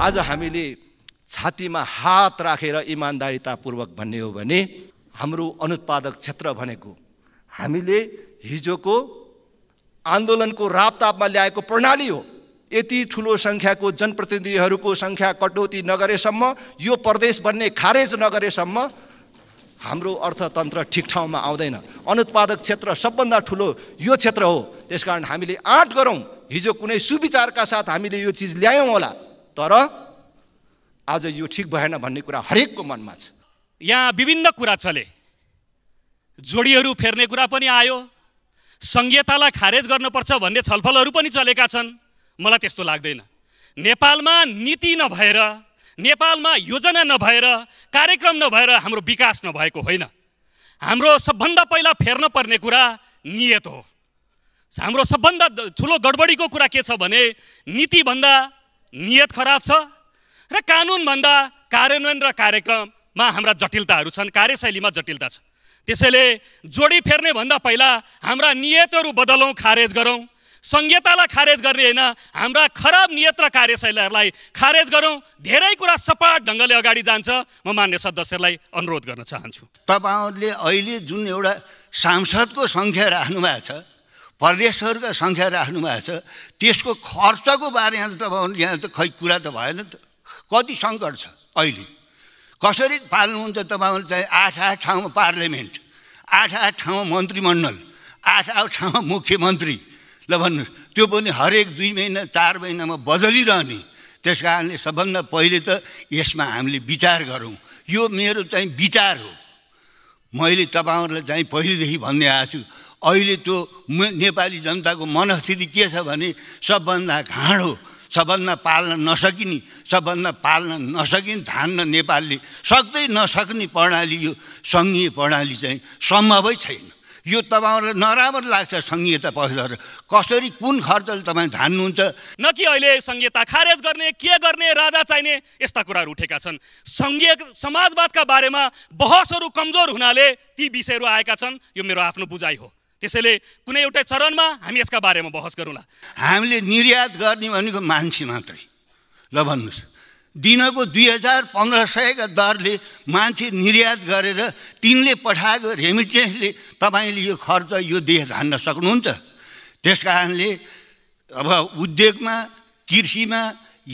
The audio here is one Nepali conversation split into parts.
आज हामीले छातीमा हात राखेर इमान्दारितापूर्वक भन्ने हो भने हाम्रो अनुत्पादक क्षेत्र भनेको हामीले हिजोको आन्दोलनको रापतापमा ल्याएको प्रणाली हो यति ठुलो सङ्ख्याको जनप्रतिनिधिहरूको सङ्ख्या कटौती नगरेसम्म यो प्रदेश बन्ने खारेज नगरेसम्म हाम्रो अर्थतन्त्र ठिक ठाउँमा आउँदैन अनुत्पादक क्षेत्र सबभन्दा ठुलो यो क्षेत्र हो त्यसकारण हामीले आँट गरौँ हिजो कुनै सुविचारका साथ हामीले यो चिज ल्यायौँ होला तर आज यो ठिक भएन भन्ने कुरा हरेकको मनमा छ यहाँ विभिन्न कुरा चले जोडीहरू फेर्ने कुरा पनि आयो सङ्घीयतालाई खारेज गर्नुपर्छ भन्ने छलफलहरू पनि चलेका छन् मलाई त्यस्तो लाग्दैन नेपालमा नीति नभएर नेपालमा योजना नभएर कार्यक्रम नभएर हाम्रो विकास नभएको होइन हाम्रो सबभन्दा पहिला फेर्न पर्ने कुरा नियत हो हाम्रो सबभन्दा ठुलो गडबडीको कुरा के छ भने नीतिभन्दा नियत खराब छ र कानुनभन्दा कार्यान्वयन र कार्यक्रममा हाम्रा जटिलताहरू छन् कार्यशैलीमा जटिलता छ त्यसैले जोडी फेर्ने भन्दा पहिला हाम्रा नियतहरू बदलौँ खारेज गरौँ संहितालाई खारेज गर्ने होइन हाम्रा खराब नियत र कार्यशैलीहरूलाई खारेज गरौँ धेरै कुरा सपाट ढङ्गले अगाडि जान्छ म मान्य सदस्यलाई अनुरोध गर्न चाहन्छु तपाईँहरूले अहिले जुन एउटा सांसदको सङ्ख्या राख्नु भएको छ त सङ्ख्या राख्नु भएको छ त्यसको खर्चको बारेमा त तपाईँहरू यहाँ त खै कुरा त भएन त कति सङ्कट छ अहिले कसरी पाल्नुहुन्छ तपाईँहरू चाहिँ आठ आठ ठाउँमा पार्लियामेन्ट आठ आठ ठाउँमा मन्त्रीमण्डल आठ आठ ठाउँमा मुख्यमन्त्री ल भन्नु त्यो पनि हरेक दुई महिना चार महिनामा बदलिरहने त्यस कारणले सबभन्दा पहिले त यसमा हामीले विचार गरौँ यो मेरो चाहिँ विचार हो मैले तपाईँहरूलाई चाहिँ पहिलेदेखि भन्दै आएको छु अहिले त्यो नेपाली जनताको मनस्थिति के छ भने सबभन्दा घाँडो सबभन्दा पाल्न नसकिने सबभन्दा पाल्न नसकिने धान्न नेपालले सक्दै नसक्ने प्रणाली यो सङ्घीय प्रणाली चाहिँ सम्भवै छैन यो तपाईँहरूलाई नराम्रो लाग्छ सङ्घीयता पखेर कसरी कुन खर्चले तपाईँ धान्नुहुन्छ न कि अहिले सङ्घीयता खारेज गर्ने के गर्ने राजा चाहिने यस्ता कुराहरू उठेका छन् सङ्घीय समाजवादका बारेमा बहसहरू कमजोर हुनाले ती विषयहरू आएका छन् यो मेरो आफ्नो बुझाइ हो त्यसैले कुनै एउटा चरणमा हामी यसका बारेमा बहस गरौँला हामीले निर्यात गर्ने भनेको मान्छे मात्रै ल भन्नुहोस् दिनको दुई हजार पन्ध्र सयका दरले मान्छे निर्यात गरेर तिनले पठाएको रेमिटेन्सले तपाईँले यो खर्च यो देश हान्न सक्नुहुन्छ त्यस कारणले अब उद्योगमा कृषिमा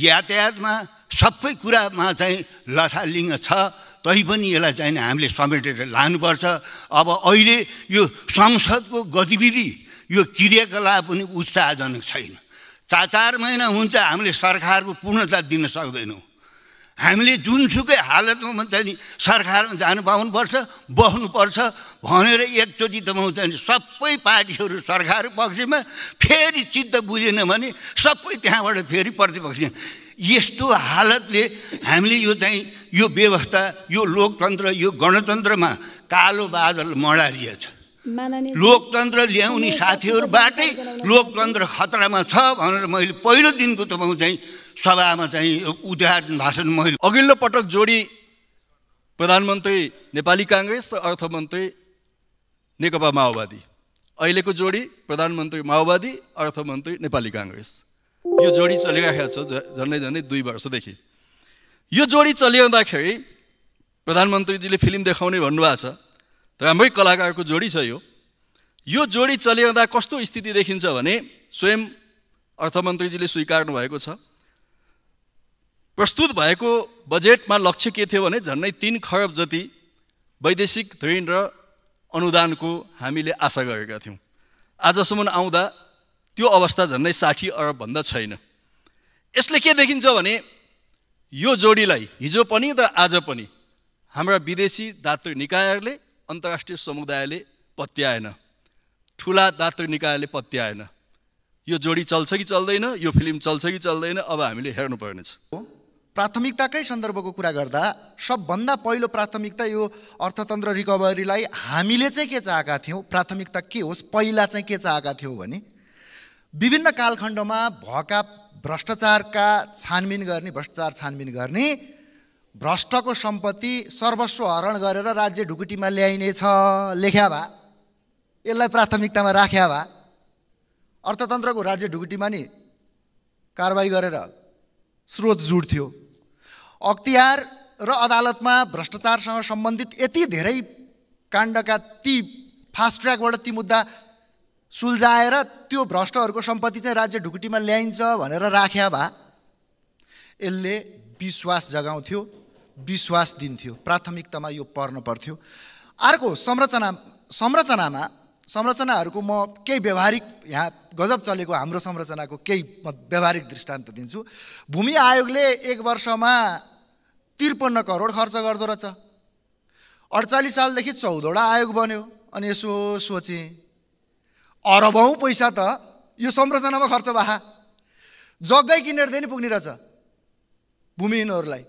यातायातमा सबै कुरामा चाहिँ लथालिङ्ग छ तैपनि यसलाई चाहिँ हामीले समेटेर लानुपर्छ अब अहिले यो संसदको गतिविधि यो क्रियाकलाप पनि उत्साहजनक छैन चार चार महिना हुन्छ हामीले सरकारको पूर्णता दिन सक्दैनौँ हामीले जुनसुकै हालतमा चाहिँ सरकारमा जानु पाउनुपर्छ बस्नुपर्छ भनेर एकचोटि त चाहिँ सबै पार्टीहरू सरकार पक्षमा फेरि चित्त बुझेन भने सबै त्यहाँबाट फेरि प्रतिपक्ष यस्तो हालतले हामीले यो चाहिँ यो व्यवस्था यो लोकतन्त्र यो गणतन्त्रमा कालो बादल मडारिएछ लोकतन्त्र ल्याउने साथीहरूबाटै लोकतन्त्र खतरामा छ भनेर मैले पहिलो दिनको तपाईँ चाहिँ सभामा चाहिँ उद्घाटन भाषण मैले अघिल्लो पटक जोडी प्रधानमन्त्री नेपाली काङ्ग्रेस र अर्थमन्त्री नेकपा माओवादी अहिलेको जोडी प्रधानमन्त्री माओवादी अर्थमन्त्री नेपाली काङ्ग्रेस यो जोडी चलिरहेको छ झन्डै झन्डै दुई वर्षदेखि यो जोडी चलिरहँदाखेरि प्रधानमन्त्रीजीले फिल्म देखाउने भन्नुभएको छ राम्रै कलाकारको जोडी छ यो यो जोडी चलिरहँदा कस्तो स्थिति देखिन्छ भने स्वयं अर्थमन्त्रीजीले स्वीकार्नु भएको छ प्रस्तुत भएको बजेटमा लक्ष्य के थियो भने झन्डै तिन खरब जति वैदेशिक ऋण र अनुदानको हामीले आशा गरेका थियौँ आजसम्म आउँदा त्यो अवस्था झन्डै साठी अरबभन्दा छैन यसले के देखिन्छ भने यो जोडीलाई हिजो पनि र आज पनि हाम्रा विदेशी दात्री निकायहरूले अन्तर्राष्ट्रिय समुदायले पत्याएन ठुला दात्री निकायले पत्याएन यो जोडी चल्छ कि चल्दैन यो फिल्म चल्छ कि चल्दैन अब हामीले हेर्नु पर्नेछ प्राथमिकताकै सन्दर्भको कुरा गर्दा सबभन्दा पहिलो प्राथमिकता यो अर्थतन्त्र रिकभरीलाई हामीले चाहिँ के चाहेका थियौँ प्राथमिकता के होस् पहिला चाहिँ के चाहेका थियौँ भने विभिन्न कालखण्डमा भएका भ्रष्टाचारका छानबिन गर्ने भ्रष्टाचार छानबिन गर्ने भ्रष्टको सम्पत्ति सर्वस्व हरण गरेर राज्य ढुकुटीमा ल्याइनेछ लेख्या भा यसलाई प्राथमिकतामा राख्या भा अर्थतन्त्रको राज्य ढुकुटीमा नि कारवाही गरेर स्रोत थियो अख्तियार र अदालतमा भ्रष्टाचारसँग सम्बन्धित यति धेरै काण्डका ती फास्ट ट्र्याकबाट ती मुद्दा सुल्झाएर त्यो भ्रष्टहरूको सम्पत्ति चाहिँ राज्य ढुकुटीमा ल्याइन्छ भनेर राख्या भए यसले विश्वास जगाउँथ्यो विश्वास दिन्थ्यो प्राथमिकतामा यो पर्न पर्थ्यो अर्को संरचना संरचनामा संरचनाहरूको म केही व्यवहारिक यहाँ गजब चलेको हाम्रो संरचनाको केही म व्यवहारिक दृष्टान्त दिन्छु भूमि आयोगले एक वर्षमा त्रिपन्न करोड खर्च गर्दो रहेछ अडचालिस सालदेखि चौधवटा आयोग बन्यो अनि यसो सोचेँ अरबौँ पैसा त यो संरचनामा खर्च बाहा, जग्गै किनेर दिए नि पुग्ने रहेछ भूमिहीनहरूलाई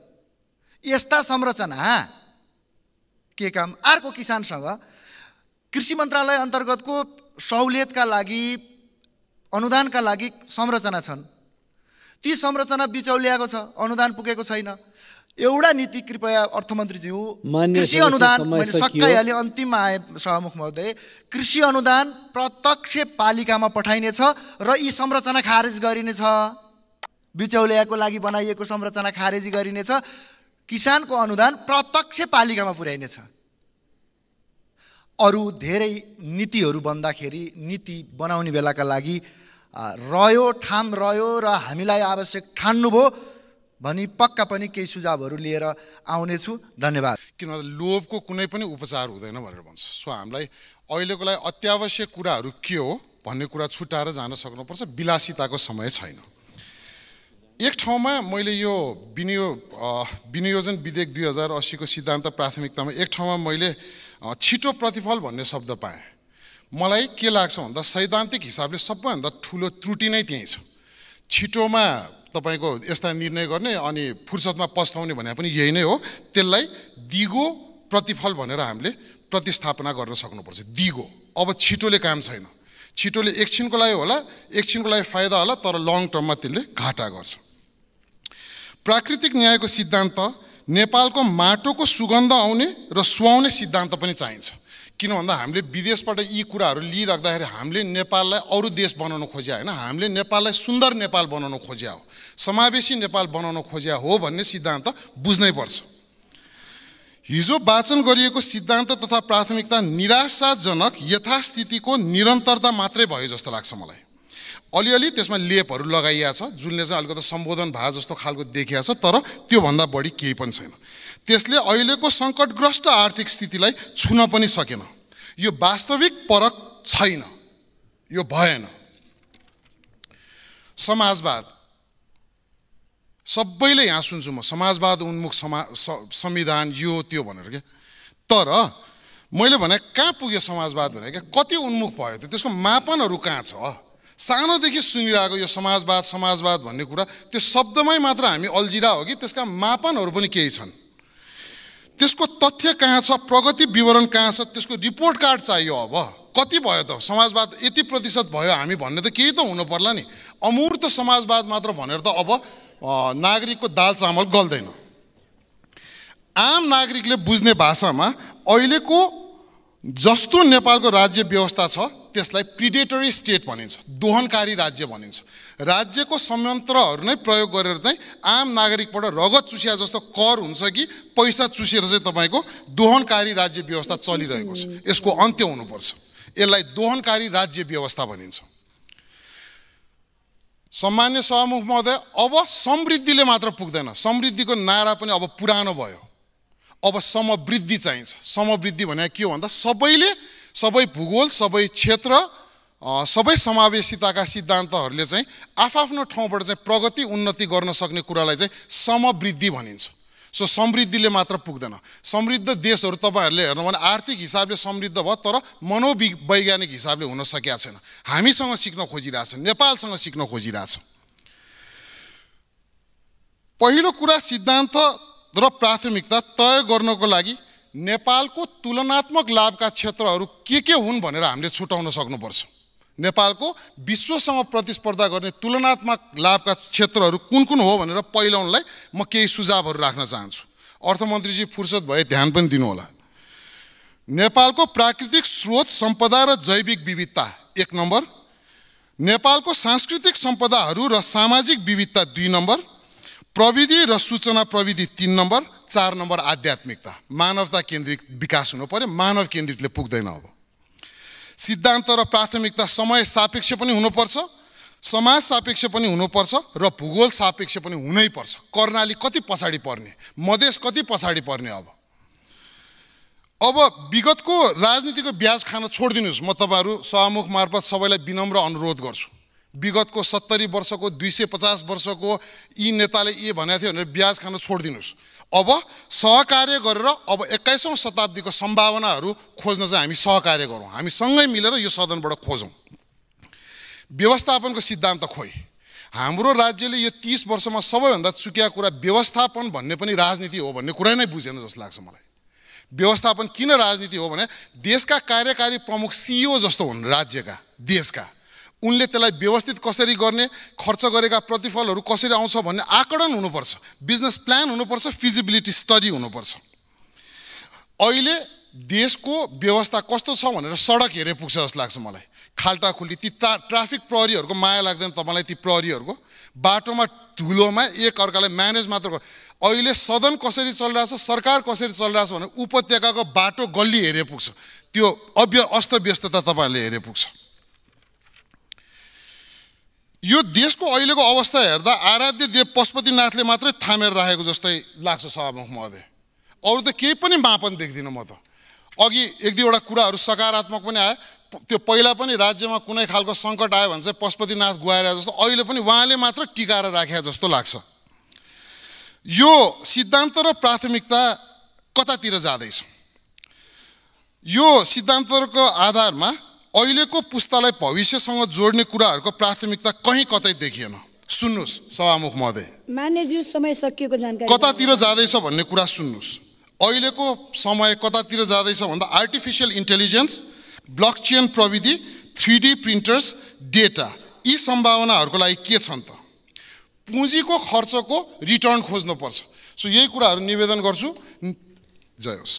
यस्ता संरचना के काम अर्को किसानसँग कृषि मन्त्रालय अन्तर्गतको सहुलियतका लागि अनुदानका लागि संरचना छन् ती संरचना बिचौलियाको छ अनुदान पुगेको छैन एउटा नीति कृपया अर्थमन्त्रीज्यू कृषि अनुदान मैले सकाइहालेँ अन्तिममा आएँ सभामुख महोदय कृषि अनुदान प्रत्यक्ष पालिकामा पठाइनेछ र यी संरचना खारेज गरिनेछ बिचौलियाको लागि बनाइएको संरचना खारेजी गरिनेछ किसानको अनुदान प्रत्यक्ष पालिकामा पुर्याइनेछ अरू धेरै नीतिहरू भन्दाखेरि नीति बनाउने बेलाका लागि रह्यो ठाम रह्यो र हामीलाई आवश्यक ठान्नुभयो भनी पक्का पनि केही सुझावहरू लिएर आउनेछु धन्यवाद किनभने लोभको कुनै पनि उपचार हुँदैन भनेर भन्छ सो हामीलाई अहिलेको लागि अत्यावश्यक कुराहरू के हो भन्ने कुरा छुट्याएर जान सक्नुपर्छ विलासिताको समय छैन एक ठाउँमा मैले यो विनियो विनियोजन विधेयक दुई हजार अस्सीको सिद्धान्त प्राथमिकतामा एक ठाउँमा मैले छिटो प्रतिफल भन्ने शब्द पाएँ मलाई के लाग्छ भन्दा सैद्धान्तिक हिसाबले सबैभन्दा ठुलो त्रुटि नै त्यहीँ छ छिटोमा तपाईँको यस्ता निर्णय गर्ने अनि फुर्सदमा पस्ताउने भने पनि यही नै हो त्यसलाई दिगो प्रतिफल भनेर हामीले प्रतिस्थापना गर्न सक्नुपर्छ दिगो अब छिटोले काम छैन छिटोले एकछिनको लागि होला एकछिनको लागि फाइदा होला तर लङ टर्ममा त्यसले घाटा गर्छ प्राकृतिक न्यायको सिद्धान्त नेपालको माटोको सुगन्ध आउने र सुहाउने सिद्धान्त पनि चाहिन्छ किन भन्दा हामीले विदेशबाट यी कुराहरू लिइराख्दाखेरि हामीले नेपाललाई अरू देश बनाउन खोज्या होइन हामीले नेपाललाई सुन्दर नेपाल बनाउन खोज्या हो समावेशी नेपाल बनाउन खोज्या हो भन्ने सिद्धान्त बुझ्नै पर्छ हिजो वाचन गरिएको सिद्धान्त तथा प्राथमिकता निराशाजनक यथास्थितिको निरन्तरता मात्रै भयो जस्तो लाग्छ मलाई अलिअलि त्यसमा लेपहरू लगाइएको छ जुनले चाहिँ अलिकति सम्बोधन भए जस्तो खालको देखिया छ तर त्योभन्दा बढी केही पनि छैन त्यसले अहिलेको सङ्कटग्रस्त आर्थिक स्थितिलाई छुन पनि सकेन यो वास्तविक परक छैन यो भएन समाजवाद सबैले यहाँ सुन्छु म समाजवाद उन्मुख समा संविधान यो त्यो भनेर क्या तर मैले भने कहाँ पुग्यो समाजवाद भने क्या कति उन्मुख भयो त त्यसको मापनहरू कहाँ छ सानोदेखि सुनिरहेको यो समाजवाद समाजवाद भन्ने कुरा त्यो शब्दमै मात्र हामी अल्झिरा हो कि त्यसका मापनहरू पनि केही छन् त्यसको तथ्य कहाँ छ प्रगति विवरण कहाँ छ त्यसको रिपोर्ट कार्ड चाहियो अब कति भयो त समाजवाद यति प्रतिशत भयो हामी भन्ने त केही त हुनु पर्ला नि अमूर्त समाजवाद मात्र भनेर त अब नागरिकको दाल चामल गल्दैन आम नागरिकले बुझ्ने भाषामा अहिलेको जस्तो नेपालको राज्य व्यवस्था छ त्यसलाई प्रिडेटरी स्टेट भनिन्छ दोहनकारी राज्य भनिन्छ राज्यको संयन्त्रहरू नै प्रयोग गरेर चाहिँ आम नागरिकबाट रगत चुसिया जस्तो कर हुन्छ कि पैसा चुसेर चाहिँ तपाईँको दोहनकारी राज्य व्यवस्था चलिरहेको छ यसको अन्त्य हुनुपर्छ यसलाई दोहनकारी राज्य व्यवस्था भनिन्छ सामान्य सहमुख महोदय अब समृद्धिले मात्र पुग्दैन समृद्धिको नारा पनि अब पुरानो भयो अब समवृद्धि चाहिन्छ समवृद्धि भने के हो भन्दा सबैले सबै भूगोल सबै क्षेत्र सबै समावेशिताका सिद्धान्तहरूले चाहिँ आफ्नो ठाउँबाट चाहिँ प्रगति उन्नति गर्न सक्ने कुरालाई चाहिँ समवृद्धि भनिन्छ सो समृद्धिले मात्र पुग्दैन समृद्ध देशहरू तपाईँहरूले हेर्नु भने आर्थिक हिसाबले समृद्ध भयो तर मनोवि वैज्ञानिक हिसाबले हुन सकेका छैन हामीसँग सिक्न खोजिरहेछ नेपालसँग सिक्न खोजिरहेछ पहिलो कुरा सिद्धान्त र प्राथमिकता तय गर्नको लागि नेपालको तुलनात्मक लाभका क्षेत्रहरू के के हुन् भनेर हामीले छुट्याउन सक्नुपर्छ नेपालको विश्वसँग प्रतिस्पर्धा गर्ने तुलनात्मक लाभका क्षेत्रहरू कुन कुन हो भनेर उनलाई म केही सुझावहरू राख्न चाहन्छु अर्थमन्त्रीजी फुर्सद भए ध्यान पनि दिनुहोला नेपालको प्राकृतिक स्रोत सम्पदा र जैविक विविधता एक नम्बर नेपालको सांस्कृतिक सम्पदाहरू र सामाजिक विविधता दुई नम्बर प्रविधि र सूचना प्रविधि तिन नम्बर चार नम्बर आध्यात्मिकता मानवता केन्द्रित विकास हुनु पऱ्यो मानव केन्द्रितले पुग्दैन अब सिद्धान्त र प्राथमिकता समय सापेक्ष पनि हुनुपर्छ समाज सापेक्ष पनि हुनुपर्छ र भूगोल सापेक्ष पनि हुनैपर्छ कर्णाली कति पछाडि पर्ने मधेस कति पछाडि पर्ने अब अब विगतको राजनीतिको ब्याज खान छोडिदिनुहोस् म तपाईँहरू सभामुख मार्फत सबैलाई विनम्र अनुरोध गर्छु विगतको सत्तरी वर्षको दुई सय पचास वर्षको यी नेताले ए भनेको थियो भनेर ब्याज खान छोडिदिनुहोस् अब सहकार्य गरेर अब एक्काइसौँ शताब्दीको सम्भावनाहरू खोज्न चाहिँ हामी सहकार्य गरौँ हामी सँगै मिलेर यो सदनबाट खोजौँ व्यवस्थापनको सिद्धान्त खोइ हाम्रो राज्यले यो तिस वर्षमा सबैभन्दा चुकिया कुरा व्यवस्थापन भन्ने पनि राजनीति हो भन्ने कुरै नै बुझेन जस्तो लाग्छ मलाई व्यवस्थापन किन राजनीति हो भने देशका कार्यकारी प्रमुख सिइओ जस्तो हुन् राज्यका देशका उनले त्यसलाई व्यवस्थित कसरी गर्ने खर्च गरेका प्रतिफलहरू कसरी आउँछ भन्ने आकलन हुनुपर्छ बिजनेस प्लान हुनुपर्छ फिजिबिलिटी स्टडी हुनुपर्छ अहिले देशको व्यवस्था कस्तो छ भनेर सडक हेरे पुग्छ जस्तो लाग्छ मलाई खाल्टा खुल्टी ती ट्राफिक प्रहरीहरूको माया लाग्दैन तपाईँलाई ती प्रहरीहरूको बाटोमा धुलोमा एक अर्कालाई म्यानेज मात्र अहिले सदन कसरी चलिरहेछ सरकार कसरी चलिरहेछ भने उपत्यकाको बाटो गल्ली हेरे पुग्छ त्यो अव्य अस्त व्यस्तता तपाईँहरूले हेरे पुग्छ यो देशको अहिलेको अवस्था हेर्दा आराध्य देव पशुपतिनाथले मात्रै थामेर राखेको जस्तै लाग्छ सभामुख महोदय अरू त केही पनि मापन देख्दिनँ म त अघि एक दुईवटा कुराहरू सकारात्मक पनि आयो त्यो पहिला पनि राज्यमा कुनै खालको सङ्कट आयो भने चाहिँ पशुपतिनाथ गुहाएर जस्तो अहिले पनि उहाँले मात्र टिकाएर राखेको जस्तो लाग्छ यो सिद्धान्त र प्राथमिकता कतातिर जाँदैछ यो सिद्धान्तको आधारमा अहिलेको पुस्तालाई भविष्यसँग जोड्ने कुराहरूको प्राथमिकता कहीँ कतै देखिएन सुन्नुहोस् सभामुख महोदय मान्यज्यू समय सकिएको जानकारी कतातिर जाँदैछ भन्ने कुरा सुन्नुहोस् अहिलेको समय कतातिर जाँदैछ भन्दा आर्टिफिसियल इन्टेलिजेन्स ब्लक चेन प्रविधि थ्री डी प्रिन्टर्स डेटा यी सम्भावनाहरूको लागि के छन् त पुँजीको खर्चको रिटर्न खोज्नुपर्छ सो यही कुराहरू निवेदन गर्छु जय होस्